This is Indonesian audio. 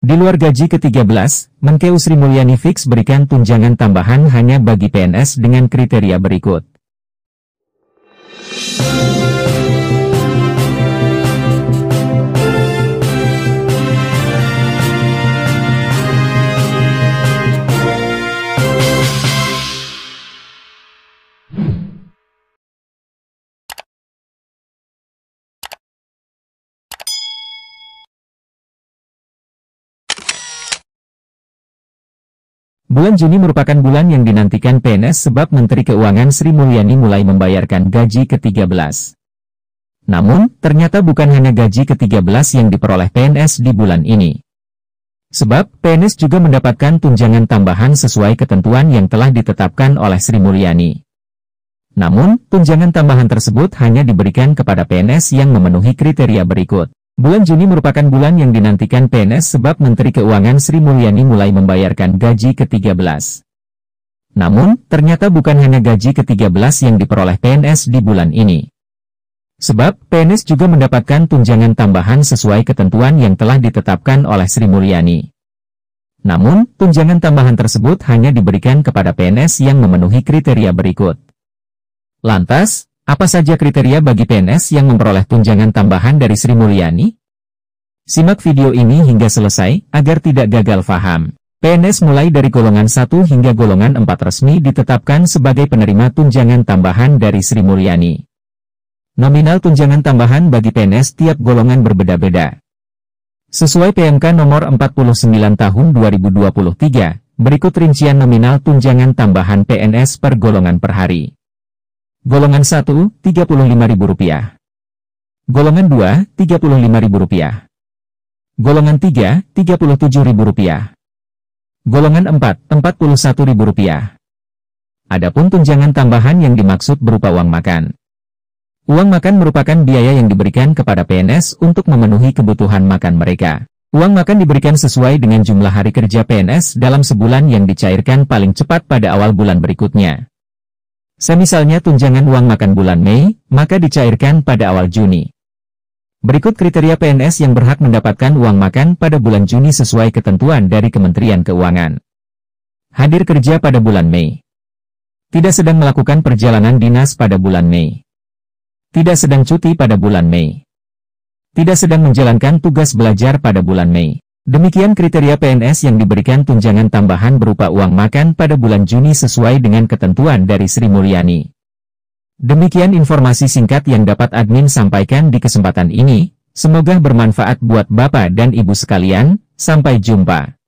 Di luar gaji ke-13, Menkeu Sri Mulyani Fix berikan tunjangan tambahan hanya bagi PNS dengan kriteria berikut. Bulan Juni merupakan bulan yang dinantikan PNS sebab Menteri Keuangan Sri Mulyani mulai membayarkan gaji ke-13. Namun, ternyata bukan hanya gaji ke-13 yang diperoleh PNS di bulan ini. Sebab, PNS juga mendapatkan tunjangan tambahan sesuai ketentuan yang telah ditetapkan oleh Sri Mulyani. Namun, tunjangan tambahan tersebut hanya diberikan kepada PNS yang memenuhi kriteria berikut. Bulan Juni merupakan bulan yang dinantikan PNS sebab Menteri Keuangan Sri Mulyani mulai membayarkan gaji ke-13. Namun, ternyata bukan hanya gaji ke-13 yang diperoleh PNS di bulan ini. Sebab, PNS juga mendapatkan tunjangan tambahan sesuai ketentuan yang telah ditetapkan oleh Sri Mulyani. Namun, tunjangan tambahan tersebut hanya diberikan kepada PNS yang memenuhi kriteria berikut. Lantas, apa saja kriteria bagi PNS yang memperoleh tunjangan tambahan dari Sri Mulyani? Simak video ini hingga selesai, agar tidak gagal faham. PNS mulai dari golongan 1 hingga golongan 4 resmi ditetapkan sebagai penerima tunjangan tambahan dari Sri Mulyani. Nominal tunjangan tambahan bagi PNS tiap golongan berbeda-beda. Sesuai PMK nomor 49 tahun 2023, berikut rincian nominal tunjangan tambahan PNS per golongan per hari. Golongan 1, Rp35.000. Golongan 2, Rp35.000. Golongan 3, Rp37.000. Golongan 4, Rp41.000. Adapun tunjangan tambahan yang dimaksud berupa uang makan. Uang makan merupakan biaya yang diberikan kepada PNS untuk memenuhi kebutuhan makan mereka. Uang makan diberikan sesuai dengan jumlah hari kerja PNS dalam sebulan yang dicairkan paling cepat pada awal bulan berikutnya. Semisalnya tunjangan uang makan bulan Mei, maka dicairkan pada awal Juni. Berikut kriteria PNS yang berhak mendapatkan uang makan pada bulan Juni sesuai ketentuan dari Kementerian Keuangan. Hadir kerja pada bulan Mei. Tidak sedang melakukan perjalanan dinas pada bulan Mei. Tidak sedang cuti pada bulan Mei. Tidak sedang menjalankan tugas belajar pada bulan Mei. Demikian kriteria PNS yang diberikan tunjangan tambahan berupa uang makan pada bulan Juni sesuai dengan ketentuan dari Sri Mulyani. Demikian informasi singkat yang dapat admin sampaikan di kesempatan ini, semoga bermanfaat buat Bapak dan Ibu sekalian, sampai jumpa.